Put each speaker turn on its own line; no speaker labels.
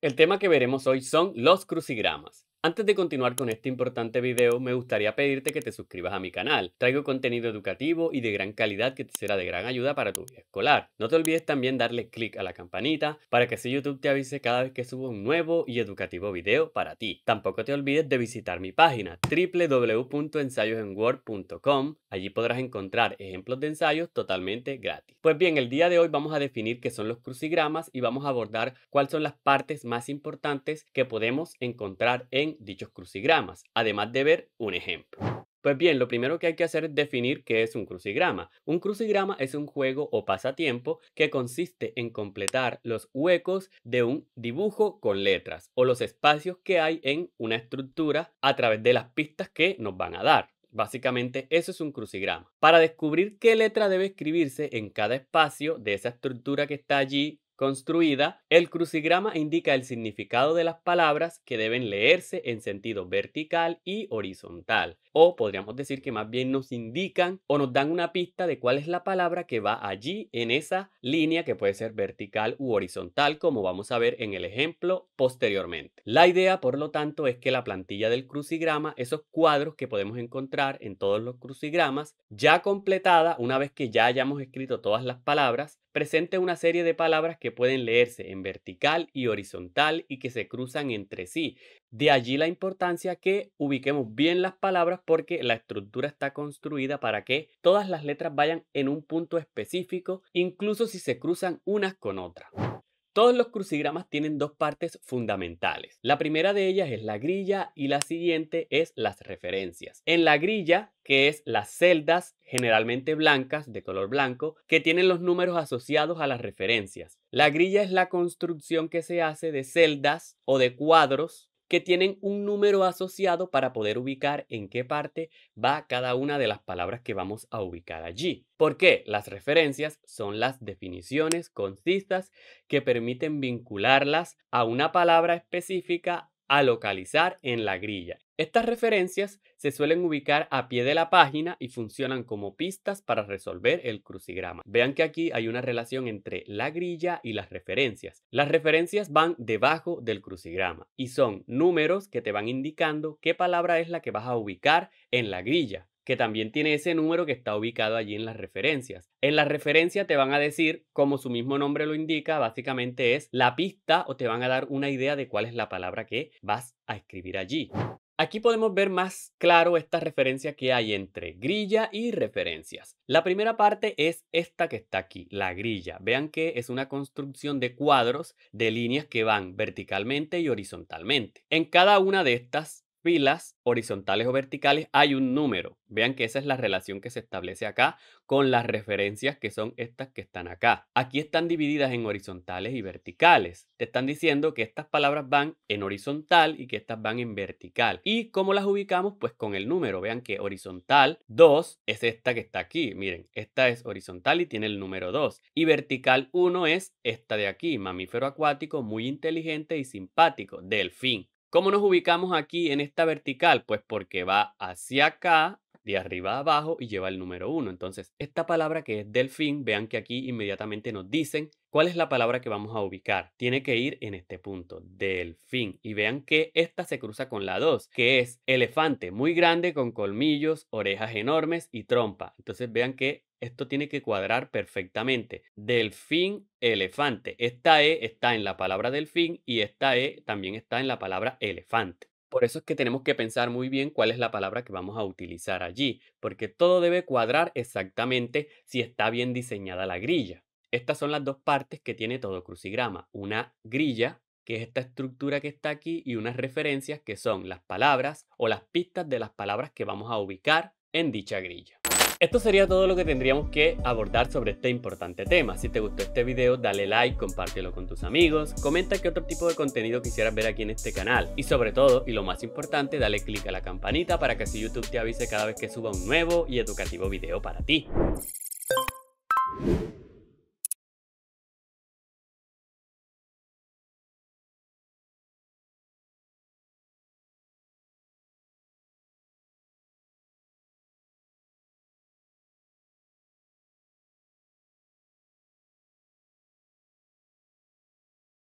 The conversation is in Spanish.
El tema que veremos hoy son los crucigramas. Antes de continuar con este importante video, me gustaría pedirte que te suscribas a mi canal. Traigo contenido educativo y de gran calidad que te será de gran ayuda para tu vida escolar. No te olvides también darle clic a la campanita para que si YouTube te avise cada vez que subo un nuevo y educativo video para ti. Tampoco te olvides de visitar mi página www.ensayosenword.com. Allí podrás encontrar ejemplos de ensayos totalmente gratis. Pues bien, el día de hoy vamos a definir qué son los crucigramas y vamos a abordar cuáles son las partes más importantes que podemos encontrar en dichos crucigramas, además de ver un ejemplo. Pues bien, lo primero que hay que hacer es definir qué es un crucigrama. Un crucigrama es un juego o pasatiempo que consiste en completar los huecos de un dibujo con letras o los espacios que hay en una estructura a través de las pistas que nos van a dar. Básicamente eso es un crucigrama. Para descubrir qué letra debe escribirse en cada espacio de esa estructura que está allí construida, el crucigrama indica el significado de las palabras que deben leerse en sentido vertical y horizontal o podríamos decir que más bien nos indican o nos dan una pista de cuál es la palabra que va allí en esa línea que puede ser vertical u horizontal como vamos a ver en el ejemplo posteriormente. La idea por lo tanto es que la plantilla del crucigrama, esos cuadros que podemos encontrar en todos los crucigramas, ya completada una vez que ya hayamos escrito todas las palabras, presente una serie de palabras que pueden leerse en vertical y horizontal y que se cruzan entre sí, de allí la importancia que ubiquemos bien las palabras porque la estructura está construida para que todas las letras vayan en un punto específico, incluso si se cruzan unas con otras. Todos los crucigramas tienen dos partes fundamentales. La primera de ellas es la grilla y la siguiente es las referencias. En la grilla, que es las celdas generalmente blancas, de color blanco, que tienen los números asociados a las referencias. La grilla es la construcción que se hace de celdas o de cuadros que tienen un número asociado para poder ubicar en qué parte va cada una de las palabras que vamos a ubicar allí. Porque las referencias son las definiciones consistas que permiten vincularlas a una palabra específica a localizar en la grilla. Estas referencias se suelen ubicar a pie de la página y funcionan como pistas para resolver el crucigrama. Vean que aquí hay una relación entre la grilla y las referencias. Las referencias van debajo del crucigrama y son números que te van indicando qué palabra es la que vas a ubicar en la grilla que también tiene ese número que está ubicado allí en las referencias. En la referencia te van a decir, como su mismo nombre lo indica, básicamente es la pista o te van a dar una idea de cuál es la palabra que vas a escribir allí. Aquí podemos ver más claro esta referencia que hay entre grilla y referencias. La primera parte es esta que está aquí, la grilla. Vean que es una construcción de cuadros de líneas que van verticalmente y horizontalmente. En cada una de estas filas horizontales o verticales hay un número. Vean que esa es la relación que se establece acá con las referencias que son estas que están acá. Aquí están divididas en horizontales y verticales. Te están diciendo que estas palabras van en horizontal y que estas van en vertical. ¿Y cómo las ubicamos? Pues con el número. Vean que horizontal 2 es esta que está aquí. Miren, esta es horizontal y tiene el número 2. Y vertical 1 es esta de aquí, mamífero acuático, muy inteligente y simpático, delfín. ¿Cómo nos ubicamos aquí en esta vertical? Pues porque va hacia acá de arriba a abajo y lleva el número 1. Entonces, esta palabra que es delfín, vean que aquí inmediatamente nos dicen cuál es la palabra que vamos a ubicar. Tiene que ir en este punto, delfín. Y vean que esta se cruza con la 2, que es elefante, muy grande con colmillos, orejas enormes y trompa. Entonces, vean que esto tiene que cuadrar perfectamente. Delfín, elefante. Esta E está en la palabra delfín y esta E también está en la palabra elefante. Por eso es que tenemos que pensar muy bien cuál es la palabra que vamos a utilizar allí, porque todo debe cuadrar exactamente si está bien diseñada la grilla. Estas son las dos partes que tiene todo crucigrama. Una grilla, que es esta estructura que está aquí, y unas referencias que son las palabras o las pistas de las palabras que vamos a ubicar en dicha grilla. Esto sería todo lo que tendríamos que abordar sobre este importante tema. Si te gustó este video, dale like, compártelo con tus amigos, comenta qué otro tipo de contenido quisieras ver aquí en este canal y sobre todo, y lo más importante, dale click a la campanita para que así YouTube te avise cada vez que suba un nuevo y educativo video para ti.